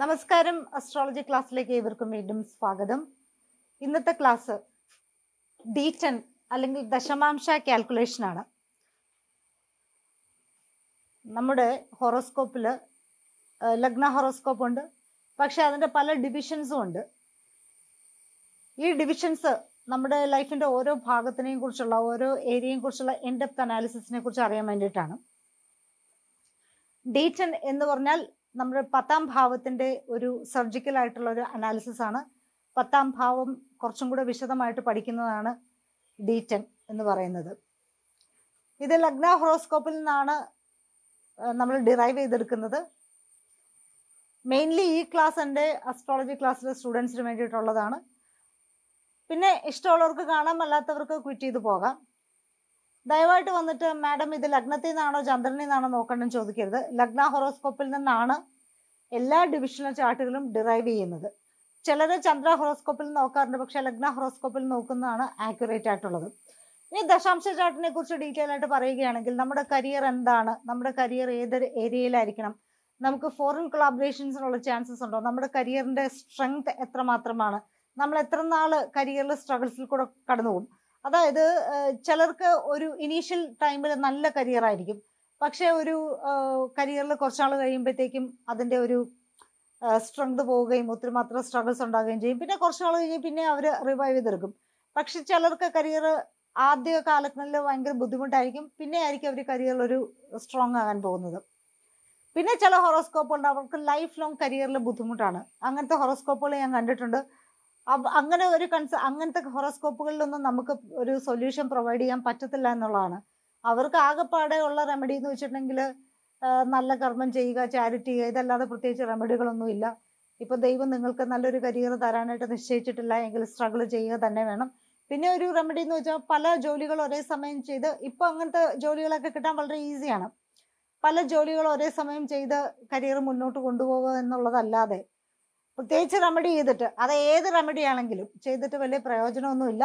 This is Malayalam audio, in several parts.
നമസ്കാരം അസ്ട്രോളജി ക്ലാസ്സിലേക്ക് ഏവർക്കും വീണ്ടും സ്വാഗതം ഇന്നത്തെ ക്ലാസ് ഡി ടെൻ അല്ലെങ്കിൽ ദശമാംശ കാൽക്കുലേഷൻ ആണ് നമ്മുടെ ഹൊറോസ്കോപ്പിൽ ലഗ്ന ഹൊറോസ്കോപ്പ് ഉണ്ട് പക്ഷെ അതിൻ്റെ പല ഡിവിഷൻസും ഉണ്ട് ഈ ഡിവിഷൻസ് നമ്മുടെ ലൈഫിൻ്റെ ഓരോ ഭാഗത്തിനെയും കുറിച്ചുള്ള ഓരോ ഏരിയയും കുറിച്ചുള്ള എൻഡെപ്ത് അനാലിസിസിനെ കുറിച്ച് അറിയാൻ വേണ്ടിയിട്ടാണ് ഡി ടെൻ എന്ന് പറഞ്ഞാൽ നമ്മുടെ പത്താം ഭാവത്തിന്റെ ഒരു സർജിക്കൽ ആയിട്ടുള്ള ഒരു അനാലിസിസ് ആണ് പത്താം ഭാവം കുറച്ചും കൂടെ വിശദമായിട്ട് പഠിക്കുന്നതാണ് ഡീറ്റൻ എന്ന് പറയുന്നത് ഇത് ലഗ്ന ഹോറോസ്കോപ്പിൽ നിന്നാണ് നമ്മൾ ഡിറൈവ് ചെയ്തെടുക്കുന്നത് മെയിൻലി ഈ ക്ലാസ് എൻ്റെ അസ്ട്രോളജി ക്ലാസ്സിലെ സ്റ്റുഡൻസിന് വേണ്ടിയിട്ടുള്ളതാണ് പിന്നെ ഇഷ്ടമുള്ളവർക്ക് കാണാം അല്ലാത്തവർക്ക് ക്വിറ്റ് ചെയ്ത് പോകാം ദയവായിട്ട് വന്നിട്ട് മാഡം ഇത് ലഗ്നത്തിൽ നിന്നാണോ ചന്ദ്രനിൽ നിന്നാണോ നോക്കണമെന്ന് ചോദിക്കരുത് ലഗ്ന ഹൊറോസ്കോപ്പിൽ നിന്നാണ് എല്ലാ ഡിവിഷണൽ ചാർട്ടുകളും ഡിറൈവ് ചെയ്യുന്നത് ചിലർ ചന്ദ്ര ഹൊറോസ്കോപ്പിൽ നോക്കാറുണ്ട് പക്ഷെ ലഗ്ന ഹൊറോസ്കോപ്പിൽ നോക്കുന്നതാണ് ആക്യുറേറ്റ് ആയിട്ടുള്ളത് ഇനി ദശാംശ ചാർട്ടിനെ കുറിച്ച് ഡീറ്റെയിൽ ആയിട്ട് പറയുകയാണെങ്കിൽ നമ്മുടെ കരിയർ എന്താണ് നമ്മുടെ കരിയർ ഏതൊരു ഏരിയയിലായിരിക്കണം നമുക്ക് ഫോറിൻ കൊളാബറേഷൻസിനുള്ള ചാൻസസ് ഉണ്ടോ നമ്മുടെ കരിയറിന്റെ സ്ട്രെങ്ത് എത്ര മാത്രമാണ് നമ്മൾ എത്ര നാൾ കരിയറിൽ സ്ട്രഗിൾസിൽ കൂടെ കടന്നു പോകും അതായത് ചിലർക്ക് ഒരു ഇനീഷ്യൽ ടൈമിൽ നല്ല കരിയർ ആയിരിക്കും പക്ഷെ ഒരു കരിയറിൽ കുറച്ചാൾ കഴിയുമ്പോഴത്തേക്കും അതിൻ്റെ ഒരു സ്ട്രെങ്ത് പോവുകയും ഒത്തിരി മാത്രം സ്ട്രഗിൾസ് ഉണ്ടാകുകയും ചെയ്യും പിന്നെ നാൾ കഴിഞ്ഞ് പിന്നെ അവർ റിവൈവ് ചെയ്തെടുക്കും പക്ഷെ ചിലർക്ക് കരിയർ ആദ്യ കാലങ്ങളിൽ ഭയങ്കര ബുദ്ധിമുട്ടായിരിക്കും പിന്നെ ആയിരിക്കും അവർ കരിയറിൽ ഒരു സ്ട്രോങ് ആകാൻ പോകുന്നത് പിന്നെ ചില ഹൊറോസ്കോപ്പുണ്ട് അവർക്ക് ലൈഫ് ലോങ് കരിയറിൽ ബുദ്ധിമുട്ടാണ് അങ്ങനത്തെ ഹൊറോസ്കോപ്പുകൾ ഞാൻ കണ്ടിട്ടുണ്ട് അങ്ങനെ ഒരു കൺസ അങ്ങനത്തെ ഹൊറോസ്കോപ്പുകളിലൊന്നും നമുക്ക് ഒരു സൊല്യൂഷൻ പ്രൊവൈഡ് ചെയ്യാൻ പറ്റത്തില്ല എന്നുള്ളതാണ് അവർക്ക് ആകെപ്പാടെ ഉള്ള റെമഡി എന്ന് വെച്ചിട്ടുണ്ടെങ്കിൽ നല്ല കർമ്മം ചെയ്യുക ചാരിറ്റി ചെയ്യുക ഇതല്ലാതെ പ്രത്യേകിച്ച് റെമഡികളൊന്നുമില്ല ഇപ്പൊ ദൈവം നിങ്ങൾക്ക് നല്ലൊരു കരിയർ തരാനായിട്ട് നിശ്ചയിച്ചിട്ടില്ല എങ്കിൽ സ്ട്രഗിൾ ചെയ്യുക തന്നെ വേണം പിന്നെ ഒരു റെമഡി എന്ന് വെച്ചാൽ പല ജോലികൾ ഒരേ സമയം ചെയ്ത് ഇപ്പൊ അങ്ങനത്തെ ജോലികളൊക്കെ കിട്ടാൻ വളരെ ഈസിയാണ് പല ജോലികൾ ഒരേ സമയം ചെയ്ത് കരിയർ മുന്നോട്ട് കൊണ്ടുപോകുക എന്നുള്ളതല്ലാതെ പ്രത്യേകിച്ച് റെമഡി ചെയ്തിട്ട് അത് ഏത് റെമഡി ആണെങ്കിലും ചെയ്തിട്ട് വലിയ പ്രയോജനമൊന്നുമില്ല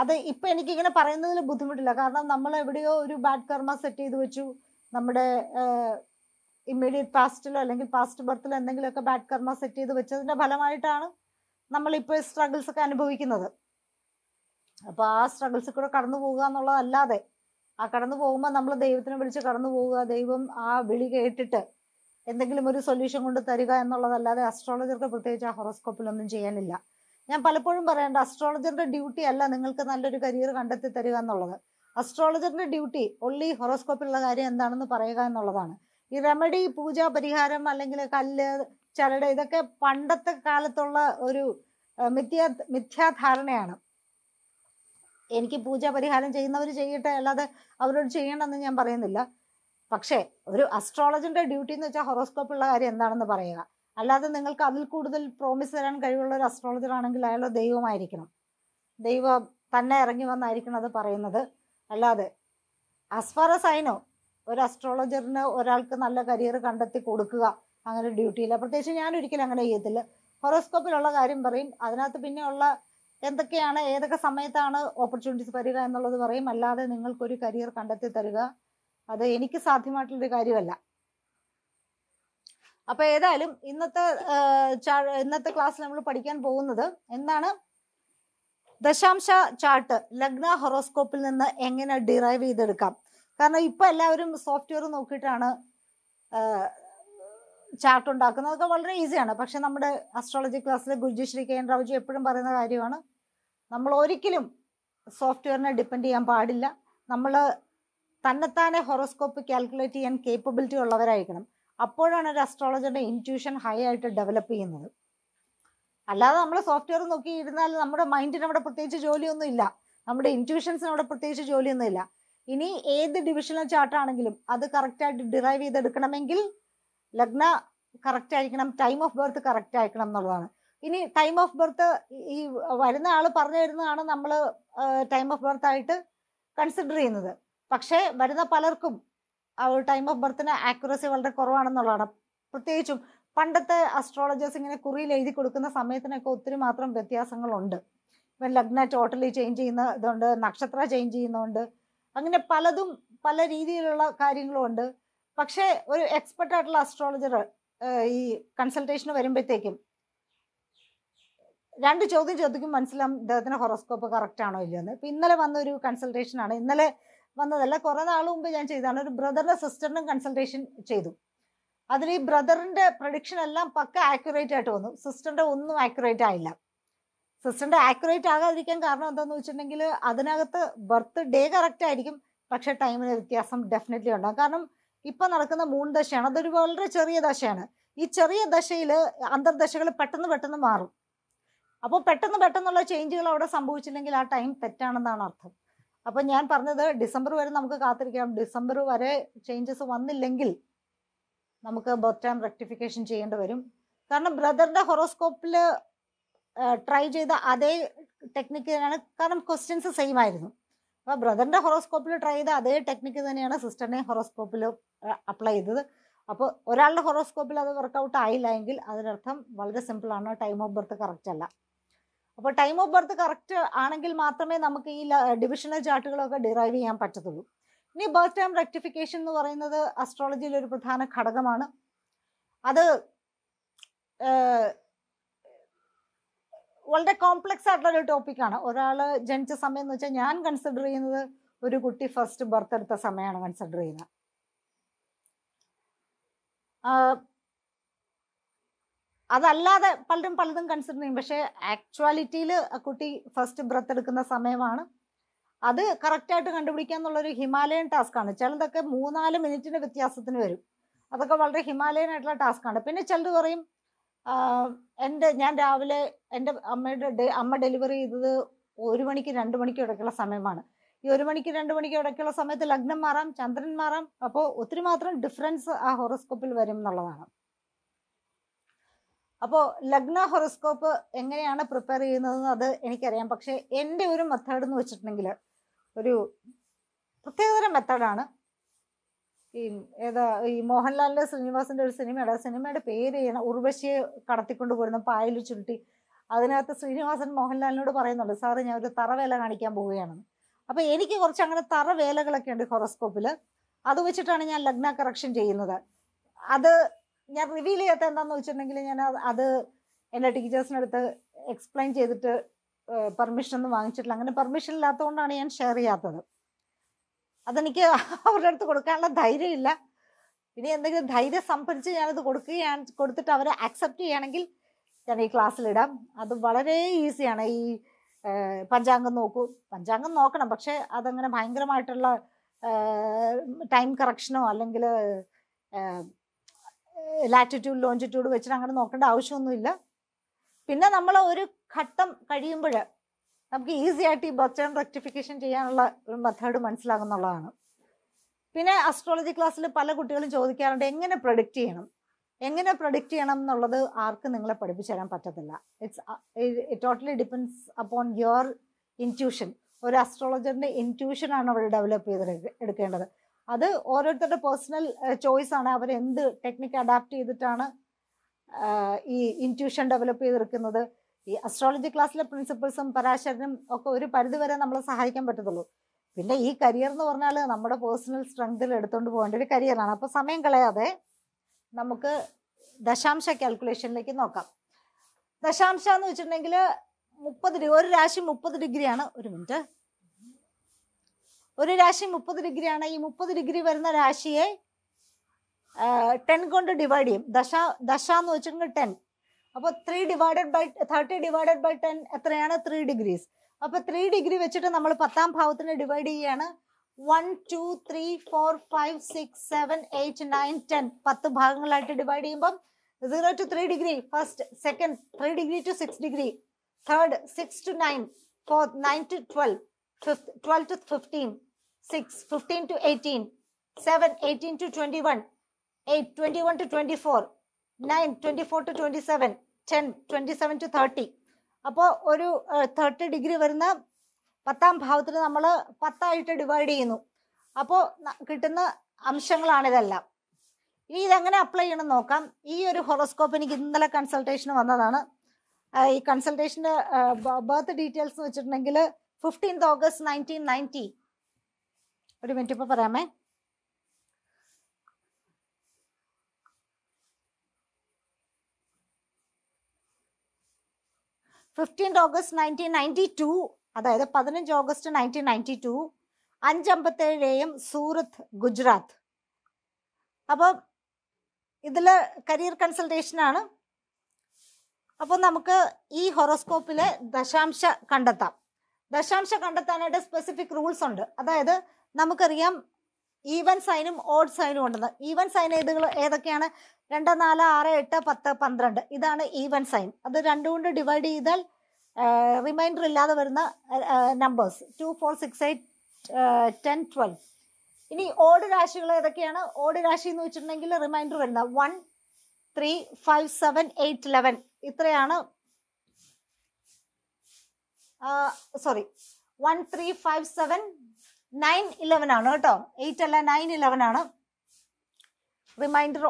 അത് ഇപ്പം എനിക്കിങ്ങനെ പറയുന്നതിൽ ബുദ്ധിമുട്ടില്ല കാരണം നമ്മൾ എവിടെയോ ഒരു ബാഡ് കർമ്മ സെറ്റ് ചെയ്ത് വെച്ചു നമ്മുടെ ഇമ്മീഡിയറ്റ് പാസ്റ്റിലോ അല്ലെങ്കിൽ പാസ്റ്റ് ബർത്തിലോ എന്തെങ്കിലുമൊക്കെ ബാഡ് കർമ്മ സെറ്റ് ചെയ്ത് വെച്ചതിൻ്റെ ഫലമായിട്ടാണ് നമ്മളിപ്പോൾ സ്ട്രഗിൾസ് ഒക്കെ അനുഭവിക്കുന്നത് അപ്പോൾ ആ സ്ട്രഗിൾസ് കൂടെ കടന്നു പോവുക എന്നുള്ളതല്ലാതെ ആ കടന്നു പോകുമ്പോൾ നമ്മൾ ദൈവത്തിനെ വിളിച്ച് കടന്നു പോവുക ദൈവം ആ വിളി കേട്ടിട്ട് എന്തെങ്കിലും ഒരു സൊല്യൂഷൻ കൊണ്ട് തരിക എന്നുള്ളതല്ലാതെ അസ്ട്രോളജർക്ക് പ്രത്യേകിച്ച് ആ ഹൊറോസ്കോപ്പിലൊന്നും ചെയ്യാനില്ല ഞാൻ പലപ്പോഴും പറയേണ്ട അസ്ട്രോളജറുടെ ഡ്യൂട്ടി അല്ല നിങ്ങൾക്ക് നല്ലൊരു കരിയർ കണ്ടെത്തി തരിക എന്നുള്ളത് അസ്ട്രോളജറിന്റെ ഡ്യൂട്ടി ഒള്ളി ഹൊറോസ്കോപ്പിലുള്ള കാര്യം എന്താണെന്ന് പറയുക എന്നുള്ളതാണ് ഈ റെമഡി പൂജ പരിഹാരം അല്ലെങ്കിൽ കല്ല് ചരട് ഇതൊക്കെ പണ്ടത്തെ കാലത്തുള്ള ഒരു മിഥ്യാ മിഥ്യാധാരണയാണ് എനിക്ക് പൂജ പരിഹാരം ചെയ്യുന്നവർ ചെയ്യട്ടെ അല്ലാതെ അവരോട് ചെയ്യണമെന്ന് ഞാൻ പറയുന്നില്ല പക്ഷേ ഒരു അസ്ട്രോളജിന്റെ ഡ്യൂട്ടി എന്ന് വെച്ചാൽ ഹൊറോസ്കോപ്പ് ഉള്ള കാര്യം എന്താണെന്ന് പറയുക അല്ലാതെ നിങ്ങൾക്ക് അതിൽ കൂടുതൽ പ്രോമിസ് തരാൻ കഴിവുള്ള ഒരു അസ്ട്രോളജർ ആണെങ്കിൽ അയാൾ ദൈവമായിരിക്കണം ദൈവം തന്നെ ഇറങ്ങി വന്നായിരിക്കണം അത് പറയുന്നത് അല്ലാതെ ആസ് ഫാർ എസ് ഐനോ ഒരു അസ്ട്രോളജറിന് ഒരാൾക്ക് നല്ല കരിയർ കണ്ടെത്തി കൊടുക്കുക അങ്ങനെ ഡ്യൂട്ടിയില്ല പ്രത്യേകിച്ച് ഞാൻ ഒരിക്കലും അങ്ങനെ ചെയ്യത്തില്ല ഹൊറോസ്കോപ്പിലുള്ള കാര്യം പറയും അതിനകത്ത് പിന്നെ ഉള്ള എന്തൊക്കെയാണ് ഏതൊക്കെ സമയത്താണ് ഓപ്പർച്യൂണിറ്റീസ് വരിക എന്നുള്ളത് പറയും അല്ലാതെ നിങ്ങൾക്കൊരു കരിയർ കണ്ടെത്തി തരിക അത് എനിക്ക് സാധ്യമായിട്ടുള്ളൊരു കാര്യമല്ല അപ്പൊ ഏതായാലും ഇന്നത്തെ ഇന്നത്തെ ക്ലാസ്സിൽ നമ്മൾ പഠിക്കാൻ പോകുന്നത് എന്താണ് ദശാംശ ചാർട്ട് ലഗ്ന ഹൊറോസ്കോപ്പിൽ നിന്ന് എങ്ങനെ ഡിറൈവ് ചെയ്തെടുക്കാം കാരണം ഇപ്പൊ എല്ലാവരും സോഫ്റ്റ്വെയർ നോക്കിയിട്ടാണ് ചാർട്ട് ഉണ്ടാക്കുന്നത് അതൊക്കെ വളരെ ഈസിയാണ് പക്ഷെ നമ്മുടെ അസ്ട്രോളജി ക്ലാസ്സിലെ ഗുരുജി ശ്രീ കെ എൻ റാവുജി എപ്പോഴും പറയുന്ന കാര്യമാണ് നമ്മൾ ഒരിക്കലും സോഫ്റ്റ്വെയറിനെ ഡിപ്പെൻഡ് ചെയ്യാൻ പാടില്ല നമ്മൾ തന്നെത്താനെ ഹൊറോസ്കോപ്പ് കാൽക്കുലേറ്റ് ചെയ്യാൻ കേപ്പബിലിറ്റി ഉള്ളവരായിരിക്കണം അപ്പോഴാണ് ഒരു അസ്ട്രോളജിയുടെ ഇൻറ്റ്യൂഷൻ ഹൈ ആയിട്ട് ഡെവലപ്പ് ചെയ്യുന്നത് അല്ലാതെ നമ്മൾ സോഫ്റ്റ്വെയർ നോക്കി ഇരുന്നാൽ നമ്മുടെ മൈൻഡിന് അവിടെ പ്രത്യേകിച്ച് ജോലിയൊന്നും ഇല്ല നമ്മുടെ ഇൻറ്റ്യൂഷൻസിന് അവിടെ പ്രത്യേകിച്ച് ജോലിയൊന്നും ഇല്ല ഇനി ഏത് ഡിവിഷണൽ ചാർട്ടാണെങ്കിലും അത് കറക്റ്റായിട്ട് ഡിറൈവ് ചെയ്തെടുക്കണമെങ്കിൽ ലഗ്ന കറക്റ്റ് ആയിരിക്കണം ടൈം ഓഫ് ബർത്ത് കറക്റ്റ് ആയിരിക്കണം എന്നുള്ളതാണ് ഇനി ടൈം ഓഫ് ബർത്ത് ഈ വരുന്ന ആൾ പറഞ്ഞു വരുന്നതാണ് നമ്മൾ ടൈം ഓഫ് ബർത്ത് ആയിട്ട് കൺസിഡർ ചെയ്യുന്നത് പക്ഷേ വരുന്ന പലർക്കും ആ ഒരു ടൈം ഓഫ് ബർത്തിന് ആക്യുറസി വളരെ കുറവാണെന്നുള്ളതാണ് പ്രത്യേകിച്ചും പണ്ടത്തെ അസ്ട്രോളജേഴ്സ് ഇങ്ങനെ കുറിയിൽ എഴുതി കൊടുക്കുന്ന സമയത്തിനൊക്കെ ഒത്തിരി മാത്രം വ്യത്യാസങ്ങളുണ്ട് ഇപ്പം ലഗ്ന ടോട്ടലി ചേഞ്ച് ചെയ്യുന്ന ഇതുണ്ട് നക്ഷത്ര ചേഞ്ച് ചെയ്യുന്നുണ്ട് അങ്ങനെ പലതും പല രീതിയിലുള്ള ഉണ്ട് പക്ഷേ ഒരു എക്സ്പെർട്ട് ആയിട്ടുള്ള അസ്ട്രോളജർ ഈ കൺസൾട്ടേഷന് വരുമ്പോഴത്തേക്കും രണ്ട് ചോദ്യം ചോദിക്കും മനസ്സിലാവും ഇദ്ദേഹത്തിൻ്റെ ഹൊറോസ്കോപ്പ് കറക്റ്റ് ആണോ ഇല്ലയെന്ന് ഇപ്പം ഇന്നലെ വന്നൊരു കൺസൾട്ടേഷനാണ് ഇന്നലെ വന്നതല്ല കുറെ നാൾ മുമ്പ് ഞാൻ ചെയ്തതാണ് ഒരു ബ്രദറിന്റെ സിസ്റ്ററിനും കൺസൾട്ടേഷൻ ചെയ്തു അതിൽ ഈ ബ്രദറിന്റെ പ്രൊഡിക്ഷൻ എല്ലാം പക്ക ആക്യുറേറ്റ് ആയിട്ട് വന്നു സിസ്റ്ററിന്റെ ഒന്നും ആക്യുറേറ്റ് ആയില്ല സിസ്റ്ററിന്റെ ആക്യുറേറ്റ് ആകാതിരിക്കാൻ കാരണം എന്താന്ന് വെച്ചിട്ടുണ്ടെങ്കിൽ അതിനകത്ത് ബർത്ത് ഡേ കറക്റ്റ് ആയിരിക്കും പക്ഷെ ടൈമിന് വ്യത്യാസം ഡെഫിനറ്റ്ലി ഉണ്ടാകും കാരണം ഇപ്പൊ നടക്കുന്ന മൂന്ന് ദശയാണ് അതൊരു വളരെ ചെറിയ ദശയാണ് ഈ ചെറിയ ദശയിൽ അന്തർദശകൾ പെട്ടെന്ന് പെട്ടെന്ന് മാറും അപ്പോൾ പെട്ടെന്ന് പെട്ടെന്നുള്ള ചേഞ്ചുകൾ അവിടെ സംഭവിച്ചില്ലെങ്കിൽ ആ ടൈം തെറ്റാണെന്നാണ് അർത്ഥം അപ്പൊ ഞാൻ പറഞ്ഞത് ഡിസംബർ വരെ നമുക്ക് കാത്തിരിക്കാം ഡിസംബർ വരെ ചേഞ്ചസ് വന്നില്ലെങ്കിൽ നമുക്ക് ബർത്ത് ടൈം റെക്ടിഫിക്കേഷൻ ചെയ്യേണ്ടി വരും കാരണം ബ്രദറിന്റെ ഹൊറോസ്കോപ്പിൽ ട്രൈ ചെയ്ത അതേ ടെക്നിക്ക് തന്നെയാണ് കാരണം ക്വസ്റ്റ്യൻസ് സെയിം ആയിരുന്നു അപ്പോൾ ബ്രദറിന്റെ ഹൊറോസ്കോപ്പിൽ ട്രൈ ചെയ്ത അതേ ടെക്നിക്ക് തന്നെയാണ് സിസ്റ്ററിനെ ഹൊറോസ്കോപ്പിൽ അപ്ലൈ ചെയ്തത് അപ്പോൾ ഒരാളുടെ ഹൊറോസ്കോപ്പിൽ അത് വർക്കൗട്ട് ആയില്ല എങ്കിൽ അതിനർത്ഥം വളരെ സിമ്പിൾ ആണ് ടൈം ഓഫ് ബർത്ത് കറക്റ്റ് അല്ല അപ്പോൾ ടൈം ഓഫ് ബർത്ത് കറക്റ്റ് ആണെങ്കിൽ മാത്രമേ നമുക്ക് ഈ ഡിവിഷണൽ ചാർട്ടുകളൊക്കെ ഡിറൈവ് ചെയ്യാൻ പറ്റത്തുള്ളൂ ഇനി ബർത്ത് ടൈം റെക്ടിഫിക്കേഷൻ എന്ന് പറയുന്നത് അസ്ട്രോളജിയിലെ ഒരു പ്രധാന ഘടകമാണ് അത് വളരെ കോംപ്ലക്സ് ആയിട്ടുള്ള ഒരു ടോപ്പിക്കാണ് ഒരാൾ ജനിച്ച സമയം എന്ന് വെച്ചാൽ ഞാൻ കൺസിഡർ ചെയ്യുന്നത് ഒരു കുട്ടി ഫസ്റ്റ് ബർത്ത് എടുത്ത സമയമാണ് കൺസിഡർ ചെയ്യുന്നത് അതല്ലാതെ പലരും പലതും കൺസിഡർ ചെയ്യും പക്ഷേ ആക്ച്വാലിറ്റിയിൽ കുട്ടി ഫസ്റ്റ് ബ്രത്ത് എടുക്കുന്ന സമയമാണ് അത് കറക്റ്റായിട്ട് കണ്ടുപിടിക്കുക എന്നുള്ളൊരു ഹിമാലയൻ ടാസ്ക്കാണ് ചിലതൊക്കെ മൂന്നാല് മിനിറ്റിൻ്റെ വ്യത്യാസത്തിന് വരും അതൊക്കെ വളരെ ഹിമാലയൻ ആയിട്ടുള്ള ടാസ്ക്കാണ് പിന്നെ ചിലത് പറയും എൻ്റെ ഞാൻ രാവിലെ എൻ്റെ അമ്മയുടെ ഡെ അമ്മ ഡെലിവറി ചെയ്തത് ഒരു മണിക്ക് രണ്ട് മണിക്ക് ഇടയ്ക്കുള്ള സമയമാണ് ഈ ഒരു മണിക്ക് രണ്ട് മണിക്ക് ഇടയ്ക്കുള്ള സമയത്ത് ലഗ്നം മാറാം ചന്ദ്രൻ മാറാം അപ്പോൾ ഒത്തിരി മാത്രം ഡിഫറൻസ് ആ ഹോറോസ്കോപ്പിൽ വരും എന്നുള്ളതാണ് അപ്പോൾ ലഗ്ന ഹൊറോസ്കോപ്പ് എങ്ങനെയാണ് പ്രിപ്പയർ ചെയ്യുന്നത് അത് എനിക്കറിയാം പക്ഷേ എൻ്റെ ഒരു മെത്തേഡ് എന്ന് വെച്ചിട്ടുണ്ടെങ്കിൽ ഒരു പ്രത്യേകതരം മെത്തേഡാണ് ഈ ഏതാ ഈ മോഹൻലാലിൻ്റെ ശ്രീനിവാസിൻ്റെ ഒരു സിനിമയുടെ സിനിമയുടെ പേര് ഉർവശിയെ കടത്തിക്കൊണ്ട് പോരുന്ന പായൽ ചുരുട്ടി അതിനകത്ത് ശ്രീനിവാസൻ മോഹൻലാലിനോട് പറയുന്നുണ്ട് സാറ് ഞാൻ ഒരു തറവേല കാണിക്കാൻ പോവുകയാണെന്ന് അപ്പോൾ എനിക്ക് കുറച്ച് അങ്ങനെ തറവേലകളൊക്കെ ഉണ്ട് ഹൊറോസ്കോപ്പിൽ അത് വെച്ചിട്ടാണ് ഞാൻ ലഗ്ന കറക്ഷൻ ചെയ്യുന്നത് അത് ഞാൻ റിവീൽ ചെയ്യാത്ത എന്താന്ന് വെച്ചിട്ടുണ്ടെങ്കിൽ ഞാൻ അത് എൻ്റെ അടുത്ത് എക്സ്പ്ലെയിൻ ചെയ്തിട്ട് പെർമിഷൻ ഒന്നും വാങ്ങിച്ചിട്ടില്ല അങ്ങനെ പെർമിഷൻ ഇല്ലാത്തതുകൊണ്ടാണ് ഞാൻ ഷെയർ ചെയ്യാത്തത് അതെനിക്ക് അവരുടെ അടുത്ത് കൊടുക്കാനുള്ള ധൈര്യമില്ല ഇനി എന്തെങ്കിലും ധൈര്യം സംഭരിച്ച് ഞാനത് കൊടുക്കുകയാണ് കൊടുത്തിട്ട് അവരെ അക്സെപ്റ്റ് ചെയ്യുകയാണെങ്കിൽ ഞാൻ ഈ ക്ലാസ്സിലിടാം അത് വളരെ ഈസിയാണ് ഈ പഞ്ചാംഗം നോക്കൂ പഞ്ചാംഗം നോക്കണം പക്ഷേ അതങ്ങനെ ഭയങ്കരമായിട്ടുള്ള ടൈം കറക്ഷനോ അല്ലെങ്കിൽ ലാറ്റിറ്റ്യൂഡ് ലോഞ്ചിറ്റ്യൂഡ് വെച്ചിട്ട് അങ്ങനെ നോക്കേണ്ട ആവശ്യമൊന്നുമില്ല പിന്നെ നമ്മൾ ഒരു ഘട്ടം കഴിയുമ്പോൾ നമുക്ക് ഈസി ആയിട്ട് ഈ ബർത്ത് റെക്ടിഫിക്കേഷൻ ചെയ്യാനുള്ള ഒരു മെത്തേഡ് മനസ്സിലാകുന്നുള്ളതാണ് പിന്നെ അസ്ട്രോളജി ക്ലാസ്സിൽ പല കുട്ടികളും ചോദിക്കാറുണ്ട് എങ്ങനെ പ്രൊഡിക്റ്റ് ചെയ്യണം എങ്ങനെ പ്രൊഡിക്റ്റ് ചെയ്യണം എന്നുള്ളത് ആർക്കും നിങ്ങളെ പഠിപ്പിച്ചു തരാൻ പറ്റത്തില്ല it's totally depends upon your intuition ഒരു അസ്ട്രോളജറിൻ്റെ ഇൻറ്റ്യൂഷനാണ് അവർ ഡെവലപ്പ് ചെയ്ത് എടുക്കേണ്ടത് അത് ഓരോരുത്തരുടെ പേഴ്സണൽ ചോയ്സ് ആണ് അവർ എന്ത് ടെക്നിക്ക് അഡാപ്റ്റ് ചെയ്തിട്ടാണ് ഈ ഇൻറ്റ്യൂഷൻ ഡെവലപ്പ് ചെയ്തിരിക്കുന്നത് ഈ അസ്ട്രോളജി ക്ലാസ്സിലെ പ്രിൻസിപ്പിൾസും പരാശരനും ഒക്കെ ഒരു പരിധിവരെ നമ്മളെ സഹായിക്കാൻ പറ്റത്തുള്ളൂ പിന്നെ ഈ കരിയർ എന്ന് പറഞ്ഞാൽ നമ്മുടെ പേഴ്സണൽ സ്ട്രെങ്തിൽ എടുത്തുകൊണ്ട് പോകേണ്ട ഒരു കരിയറാണ് അപ്പോൾ സമയം കളയാതെ നമുക്ക് ദശാംശ കാൽക്കുലേഷനിലേക്ക് നോക്കാം ദശാംശം എന്ന് വെച്ചിട്ടുണ്ടെങ്കിൽ മുപ്പത് ഡിഗ്രി ഒരു രാശി മുപ്പത് ഡിഗ്രിയാണ് ഒരു മിനിറ്റ് ഒരു രാശി മുപ്പത് ഡിഗ്രി ആണ് ഈ മുപ്പത് ഡിഗ്രി വരുന്ന രാശിയെ ടെൻ കൊണ്ട് ഡിവൈഡ് ചെയ്യും ദശ ദശ എന്ന് വെച്ചിട്ടുണ്ടെങ്കിൽ ടെൻ അപ്പൊ three divided by thirty divided by ten എത്രയാണ് ത്രീ ഡിഗ്രീസ് അപ്പൊ ത്രീ ഡിഗ്രി വെച്ചിട്ട് നമ്മൾ പത്താം ഭാവത്തിന് ഡിവൈഡ് ചെയ്യാണ് one two three four five six seven eight nine ten പത്ത് ഭാഗങ്ങളായിട്ട് ഡിവൈഡ് ചെയ്യുമ്പം zero to three degree first second three degree to six degree third six to nine fourth nine to twelve 12 to 15, 6, 15 to 18, 7, 18 to 21, 8, 21 to 24, 9, 24 to 27, 10, 27 to 30. അപ്പോൾ ഒരു തേർട്ടി ഡിഗ്രി വരുന്ന പത്താം ഭാവത്തിൽ നമ്മൾ പത്തായിട്ട് ഡിവൈഡ് ചെയ്യുന്നു അപ്പോൾ കിട്ടുന്ന അംശങ്ങളാണ് ഇതെല്ലാം ഇനി ഇതെങ്ങനെ അപ്ലൈ ചെയ്യണം നോക്കാം ഈ ഒരു ഹൊറോസ്കോപ്പ് എനിക്ക് ഇന്നലെ കൺസൾട്ടേഷന് വന്നതാണ് ഈ കൺസൾട്ടേഷൻ്റെ ബർത്ത് ഡീറ്റെയിൽസ് വെച്ചിട്ടുണ്ടെങ്കിൽ ഫിഫ്റ്റീൻത് ഓഗസ്റ്റ് നയൻറ്റീൻ നയൻറ്റി ഒരു മിനിറ്റ് ഇപ്പൊ പറയാമേ fifteenth August nineteen ninety two അതായത് പതിനഞ്ച് ഓഗസ്റ്റ് നയൻറ്റീൻ നയൻറ്റി ടു അഞ്ചമ്പത്തേഴ് എം സൂറത്ത് ഗുജറാത്ത് അപ്പൊ ഇതില് കരിയർ കൺസൾട്ടേഷൻ ആണ് അപ്പൊ നമുക്ക് ഈ ഹൊറോസ്കോപ്പിലെ ദശാംശ കണ്ടെത്താം ദശാംശം കണ്ടെത്താനായിട്ട് സ്പെസിഫിക് റൂൾസ് ഉണ്ട് അതായത് നമുക്കറിയാം ഈവൻ സൈനും ഓഡ് സൈനും ഉണ്ടെന്ന് ഈവൻ സൈൻ ഏതുകൾ ഏതൊക്കെയാണ് രണ്ട് നാല് ആറ് എട്ട് പത്ത് പന്ത്രണ്ട് ഇതാണ് ഈവൻ സൈൻ അത് കൊണ്ട് ഡിവൈഡ് ചെയ്താൽ റിമൈൻഡർ ഇല്ലാതെ വരുന്ന numbers two four six eight ten twelve ഇനി ഓട് രാശികൾ ഏതൊക്കെയാണ് ഓട് രാശി എന്ന് വെച്ചിട്ടുണ്ടെങ്കിൽ റിമൈൻഡർ വരുന്ന one three five seven eight eleven ഇത്രയാണ് sorry one three five seven nine eleven ആണ് കേട്ടോ എയ്റ്റ് അല്ല നയൻ ഇലവൻ ആണ് റിമൈൻഡർ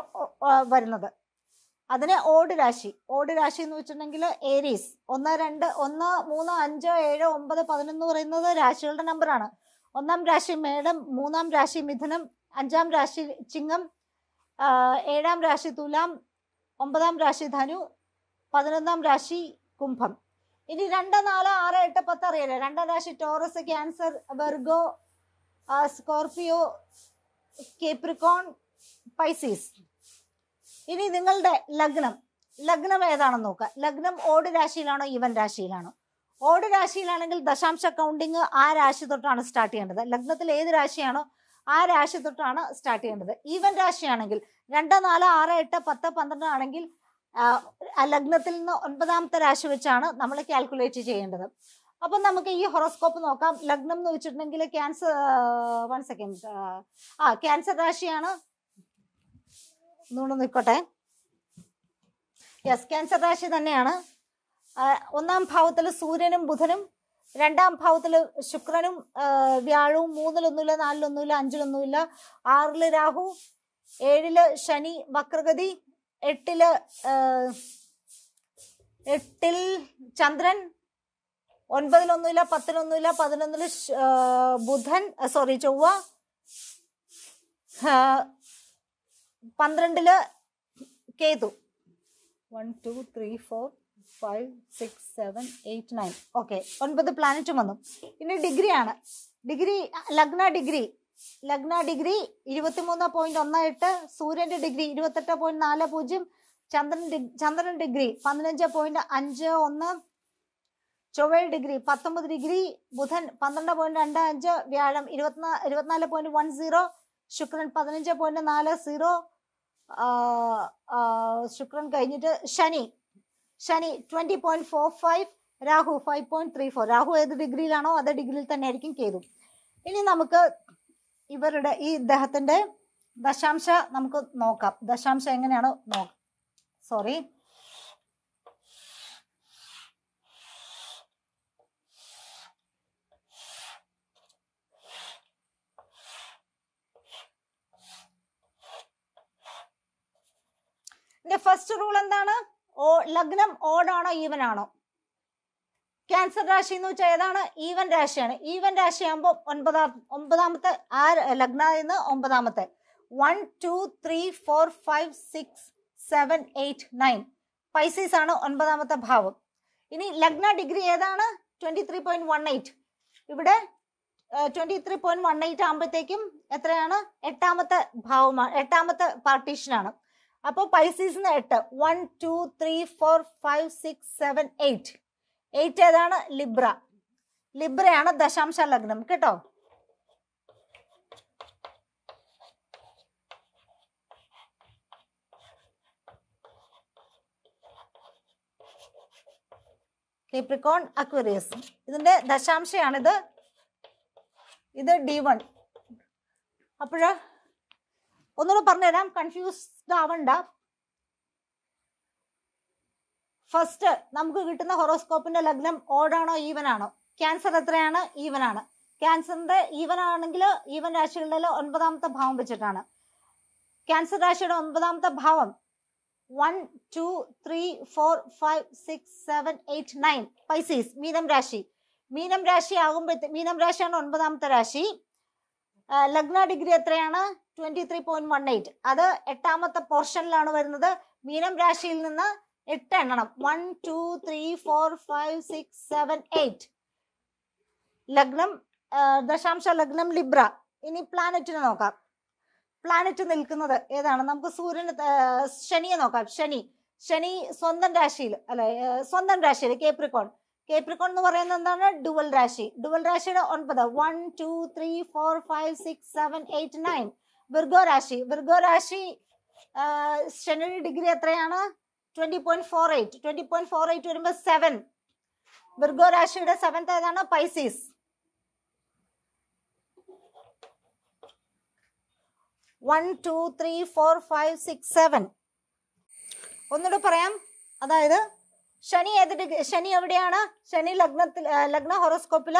വരുന്നത് അതിന് ഓട് രാശി ഓട് രാശി എന്ന് വെച്ചിട്ടുണ്ടെങ്കിൽ ഏരീസ് ഒന്ന് രണ്ട് ഒന്ന് മൂന്ന് അഞ്ച് ഏഴ് ഒമ്പത് പതിനൊന്ന് പറയുന്നത് രാശികളുടെ നമ്പറാണ് ഒന്നാം രാശി മേടം മൂന്നാം രാശി മിഥുനം അഞ്ചാം രാശി ചിങ്ങം ഏഴാം രാശി തുലാം ഒമ്പതാം രാശി ധനു പതിനൊന്നാം രാശി കുംഭം ഇനി രണ്ട് നാല് ആറ് എട്ട് പത്ത് അറിയാലോ രണ്ടാം രാശി Taurus Cancer Virgo Scorpio Capricorn Pisces ഇനി നിങ്ങളുടെ ലഗ്നം ലഗ്നം ഏതാണെന്ന് നോക്കുക ലഗ്നം ഓട് രാശിയിലാണോ ഇവൻ രാശിയിലാണോ ഓട് രാശിയിലാണെങ്കിൽ ദശാംശ കൗണ്ടിങ് ആ രാശി തൊട്ടാണ് സ്റ്റാർട്ട് ചെയ്യേണ്ടത് ലഗ്നത്തിൽ ഏത് രാശിയാണോ ആ രാശി തൊട്ടാണ് സ്റ്റാർട്ട് ചെയ്യേണ്ടത് ഈവൻ രാശിയാണെങ്കിൽ രണ്ട് നാല് ആറ് എട്ട് പത്ത് പന്ത്രണ്ട് ആണെങ്കിൽ ആ ലഗ്നത്തിൽ നിന്ന് ഒൻപതാമത്തെ രാശി വെച്ചാണ് നമ്മൾ കാൽക്കുലേറ്റ് ചെയ്യേണ്ടത് അപ്പം നമുക്ക് ഈ ഹൊറോസ്കോപ്പ് നോക്കാം ലഗ്നം എന്ന് വെച്ചിട്ടുണ്ടെങ്കിൽ ക്യാൻസർ വൺ സെക്കൻഡ് ആ ക്യാൻസർ രാശിയാണ് ഒന്നുകൂടെ നിൽക്കട്ടെ യെസ് ക്യാൻസർ രാശി തന്നെയാണ് ഒന്നാം ഭാവത്തിൽ സൂര്യനും ബുധനും രണ്ടാം ഭാവത്തിൽ ശുക്രനും വ്യാഴവും മൂന്നിലൊന്നുമില്ല നാലിലൊന്നുമില്ല അഞ്ചിലൊന്നുമില്ല ആറില് രാഹു ഏഴില് ശനി വക്രഗതി എട്ടില് എട്ടിൽ ചന്ദ്രൻ ഒൻപതിലൊന്നുമില്ല പത്തിലൊന്നുമില്ല പതിനൊന്നില് ബുധൻ സോറി ചൊവ്വ പന്ത്രണ്ടില് കേതു one two three four five six seven eight nine okay ഒൻപത് പ്ലാനറ്റും വന്നു പിന്നെ ഡിഗ്രിയാണ് ഡിഗ്രി ലഗ്ന ഡിഗ്രി ലഗ്ന ഡിഗ്രി ഇരുപത്തി മൂന്ന് പോയിന്റ് ഒന്ന് എട്ട് സൂര്യന്റെ ഡിഗ്രി ഇരുപത്തെട്ട് പോയിന്റ് നാല് പൂജ്യം ചന്ദ്രൻ ചന്ദ്രൻ ഡിഗ്രി പതിനഞ്ച് പോയിന്റ് അഞ്ച് ഒന്ന് ചൊവ്വയിൽ ഡിഗ്രി പത്തൊമ്പത് ഡിഗ്രി ബുധൻ പന്ത്രണ്ട് പോയിന്റ് രണ്ട് അഞ്ച് വ്യാഴം ഇരുപത്തിനാ ഇരുപത്തിനാല് പോയിന്റ് വൺ സീറോ ശുക്രൻ പതിനഞ്ച് പോയിന്റ് നാല് സീറോ ശുക്രൻ കഴിഞ്ഞിട്ട് ശനി ശനി ട്വന്റി പോയിന്റ് ഫോർ ഫൈവ് രാഹു ഫൈവ് പോയിന്റ് ത്രീ ഫോർ രാഹു ഏത് ഡിഗ്രിയിലാണോ അതേ ഡിഗ്രിയിൽ തന്നെ ആയിരിക്കും കേതു ഇനി നമുക്ക് ഇവരുടെ ഈ ഇദ്ദേഹത്തിന്റെ ദശാംശ നമുക്ക് നോക്കാം ദശാംശം എങ്ങനെയാണ് നോ സോറി ഫസ്റ്റ് റൂൾ എന്താണ് ഓ ലഗ്നം ഓടാണോ ഈവൻ ആണോ ക്യാൻസർ രാശി എന്ന് വെച്ചാൽ ഏതാണ് ഈവൻ രാശിയാണ് ഈവൻ രാശിയാകുമ്പോൾ ഒൻപതാം ഒമ്പതാമത്തെ ആ ലഗ്നത്തിൽ നിന്ന് ഒമ്പതാമത്തെ one two three four five six seven eight nine Pisces ആണ് ഒൻപതാമത്തെ ഭാവം ഇനി ലഗ്ന ഡിഗ്രി ഏതാണ് twenty three point one eight ഇവിടെ twenty three point one eight ആകുമ്പോഴത്തേക്കും എത്രയാണ് എട്ടാമത്തെ ഭാവമാണ് എട്ടാമത്തെ പാർട്ടീഷനാണ് അപ്പോൾ പൈസീസ് എട്ട് one two three four five six seven eight eight ഏതാണ് ലിബ്ര ലിബ്രയാണ് ദശാംശ ലഗ്നം കേട്ടോ കേപ്രിക്കോൺ അക്വേറിയസ് ഇതിന്റെ ദശാംശയാണിത് ഇത് ഡി വൺ അപ്പോഴ ഒന്നുകൂടെ പറഞ്ഞുതരാം കൺഫ്യൂസ്ഡ് ആവണ്ട ഫസ്റ്റ് നമുക്ക് കിട്ടുന്ന ഹൊറോസ്കോപ്പിന്റെ ലഗ്നം ഓടാണോ ഈവനാണോ ക്യാൻസർ എത്രയാണ് ഈവനാണ് ക്യാൻസറിന്റെ ഈവൻ ആണെങ്കിൽ ഈവൻ രാശികളിൽ ഒൻപതാമത്തെ ഭാവം വെച്ചിട്ടാണ് ക്യാൻസർ രാശിയുടെ ഒൻപതാമത്തെ ഭാവം one two three four five six seven eight nine Pisces മീനം രാശി മീനം രാശി ആകുമ്പോഴത്തെ മീനം രാശിയാണ് ഒൻപതാമത്തെ രാശി ലഗ്ന ഡിഗ്രി എത്രയാണ് twenty three point one eight അത് എട്ടാമത്തെ പോർഷനിലാണ് വരുന്നത് മീനം രാശിയിൽ നിന്ന് എട്ട് എണ്ണണം one two three four five six seven eight ലഗ്നം ദശാംശ ലഗ്നം ലിബ്ര ഇനി പ്ലാനറ്റിനെ നോക്കാം പ്ലാനറ്റ് നിൽക്കുന്നത് ഏതാണ് നമുക്ക് സൂര്യന് ശനിയെ നോക്കാം ശനി ശനി സ്വന്തം രാശിയിൽ അല്ലെ സ്വന്തം രാശിയിൽ കേപ്രിക്കോൺ കേപ്രിക്കോൺ എന്ന് പറയുന്നത് എന്താണ് ഡുവൽ രാശി ഡുവൽ രാശിയുടെ ഒൻപത് one two three four five six seven eight nine Virgo രാശി വിർഗോ രാശി ശനിയുടെ ഡിഗ്രി എത്രയാണ് twenty point four eight point four eight വരുമ്പോൾ സെവൻ വിർഗോ രാശിയുടെ സെവൻത് ഏതാണ് Pisces one two three four five six seven ഒന്നുകൂടെ പറയാം അതായത് ശനി ഏത് ശനി എവിടെയാണ് ശനി ലഗ്നത്തിൽ ലഗ്ന ഹൊറോസ്കോപ്പിൽ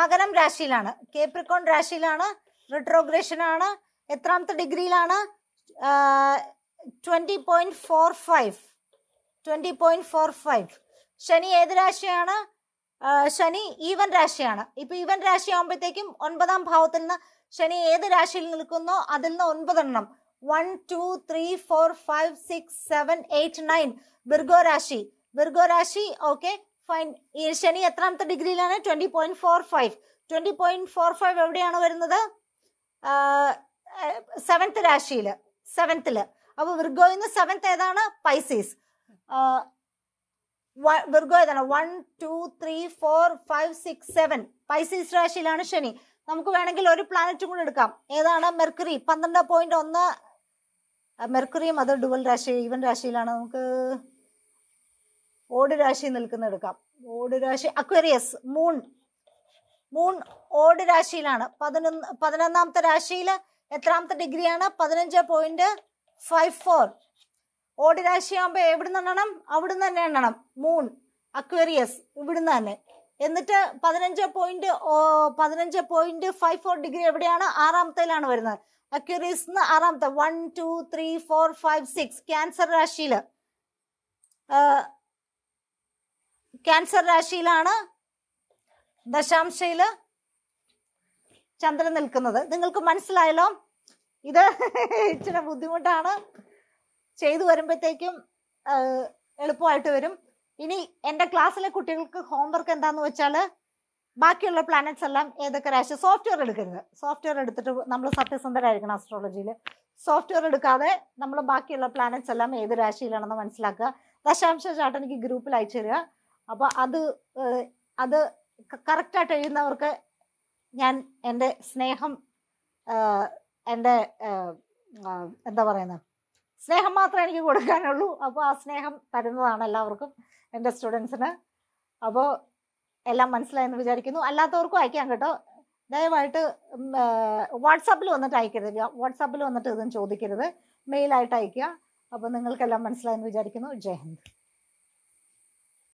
മകരം രാശിയിലാണ് കേപ്രിക്കോൺ രാശിയിലാണ് റിട്രോഗ്രേഷൻ ആണ് എത്രാമത്തെ ഡിഗ്രിയിലാണ് twenty point four five twenty point four five ശനി ഏത് രാശിയാണ് ശനി ഈവൻ രാശിയാണ് ഇപ്പൊ ഈവൻ രാശി ആകുമ്പോഴത്തേക്കും ഒൻപതാം ഭാവത്തിൽ നിന്ന് ശനി ഏത് രാശിയിൽ നിൽക്കുന്നോ അതിൽ നിന്ന് ഒൻപതെണ്ണം one two three four five six seven eight nine Virgo രാശി ബിർഗോ രാശി ഓക്കെ ഫൈൻ ഈ ശനി എത്രാമത്തെ ഡിഗ്രിയിലാണ് twenty point four five twenty point four five എവിടെയാണ് വരുന്നത് സെവൻത്ത് രാശിയിൽ സെവൻത്തില് അപ്പോൾ വിർഗോയിൽ നിന്ന് സെവൻത്ത് ഏതാണ് പൈസീസ് വിർഗോ ഏതാണ് one two three four five six seven പൈസീസ് രാശിയിലാണ് ശനി നമുക്ക് വേണമെങ്കിൽ ഒരു പ്ലാനറ്റും കൂടെ എടുക്കാം ഏതാണ് മെർക്കുറി പന്ത്രണ്ട് പോയിന്റ് ഒന്ന് മെർക്കുറിയും അത് ഡുവൽ രാശി ഈവൻ രാശിയിലാണ് നമുക്ക് ഓട് രാശി നിൽക്കുന്ന എടുക്കാം ഓട് രാശി അക്വേറിയസ് മൂൺ മൂൺ ഓട് രാശിയിലാണ് പതിനൊന്ന് പതിനൊന്നാമത്തെ രാശിയിൽ എത്രാമത്തെ ഡിഗ്രിയാണ് പതിനഞ്ച് പോയിന്റ് ഫൈവ് ഫോർ ഓടിരാശിയാകുമ്പോൾ എവിടെ നിന്ന് എണ്ണണം അവിടുന്ന് തന്നെ എണ്ണണം മൂൺ അക്വേറിയസ് ഇവിടുന്ന് തന്നെ എന്നിട്ട് പതിനഞ്ച് പോയിന്റ് പതിനഞ്ച് പോയിന്റ് ഫൈവ് ഫോർ ഡിഗ്രി എവിടെയാണ് ആറാമത്തേലാണ് വരുന്നത് അക്യൂറീസ് ആറാമത്തെ one two three four five six Cancer രാശിയിൽ ക്യാൻസർ രാശിയിലാണ് ദശാംശയിൽ ചന്ദ്രൻ നിൽക്കുന്നത് നിങ്ങൾക്ക് മനസ്സിലായല്ലോ ഇത് ഇച്ചിരി ബുദ്ധിമുട്ടാണ് ചെയ്തു വരുമ്പോഴത്തേക്കും എളുപ്പമായിട്ട് വരും ഇനി എൻ്റെ ക്ലാസ്സിലെ കുട്ടികൾക്ക് ഹോംവർക്ക് എന്താന്ന് വെച്ചാൽ ബാക്കിയുള്ള പ്ലാനറ്റ്സ് എല്ലാം ഏതൊക്കെ രാശി സോഫ്റ്റ്വെയർ എടുക്കരുത് സോഫ്റ്റ്വെയർ എടുത്തിട്ട് നമ്മൾ സത്യസന്ധരായിരിക്കണം ആസ്ട്രോളജിയിൽ സോഫ്റ്റ്വെയർ എടുക്കാതെ നമ്മൾ ബാക്കിയുള്ള പ്ലാനറ്റ്സ് എല്ലാം ഏത് രാശിയിലാണെന്ന് മനസ്സിലാക്കുക ദശാംശ ചാട്ട് എനിക്ക് ഗ്രൂപ്പിൽ അയച്ചു തരിക അപ്പോൾ അത് അത് കറക്റ്റായിട്ട് എഴുതുന്നവർക്ക് ഞാൻ എൻ്റെ സ്നേഹം എൻ്റെ എന്താ പറയുന്നത് സ്നേഹം മാത്രമേ എനിക്ക് കൊടുക്കാനുള്ളൂ അപ്പോൾ ആ സ്നേഹം തരുന്നതാണ് എല്ലാവർക്കും എൻ്റെ സ്റ്റുഡൻസിന് അപ്പോൾ എല്ലാം മനസ്സിലായെന്ന് വിചാരിക്കുന്നു അല്ലാത്തവർക്കും അയക്കാം കേട്ടോ ദയവായിട്ട് വാട്സാപ്പിൽ വന്നിട്ട് അയക്കരുത് വാട്സാപ്പിൽ വന്നിട്ട് ഇതും ചോദിക്കരുത് മെയിലായിട്ട് അയക്കുക അപ്പോൾ നിങ്ങൾക്കെല്ലാം മനസ്സിലായെന്ന് വിചാരിക്കുന്നു ജയ് ഹിന്ദ്